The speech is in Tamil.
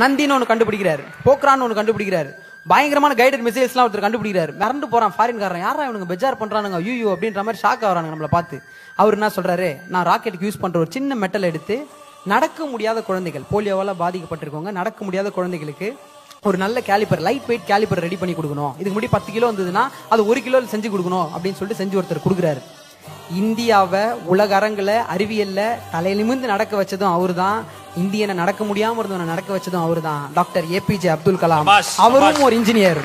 நந்தின்னு ஒன்று கண்டுபிடிக்கிறார் போக்ரான்னு ஒன்று கண்டுபிடிக்கிறார் பயங்கரமான கைடட் மிசைல்ஸ்லாம் ஒருத்தர் கண்டுபிடிக்கிறாரு மறந்து போகிறான் ஃபாரின்காரன் யாரா இவனுங்க பெஜார் பண்ணுறானுங்க யூ அப்படின்ற மாதிரி ஷாக் ஆகிறாங்க நம்மளை பார்த்து அவர் என்ன சொல்கிறாரு நான் ராக்கெட்டுக்கு யூஸ் பண்ணுற ஒரு சின்ன மெட்டல் எடுத்து நடக்க முடியாத குழந்தைகள் போலியோவால் பாதிக்கப்பட்டிருக்கவங்க நடக்க முடியாத குழந்தைகளுக்கு ஒரு நல்ல caliper light weight caliper ready பண்ணி கொடுக்கணும் இதுக்கு முன்னாடி பத்து கிலோ வந்ததுன்னா அது ஒரு கிலோ செஞ்சு கொடுக்கணும் அப்படின்னு சொல்லிட்டு செஞ்சு ஒருத்தர் கொடுக்குறாரு இந்தியாவை உலக அரங்கில் அறிவியலில் தலையிலிமிந்து நடக்க வச்சதும் அவர் தான் இந்தியனை நடக்க முடியாமல் இருந்தவனை நடக்க வச்சதும் அவரு தான் டாக்டர் ஏபிஜே அப்துல் கலாம் அவரும் ஒரு இன்ஜினியர்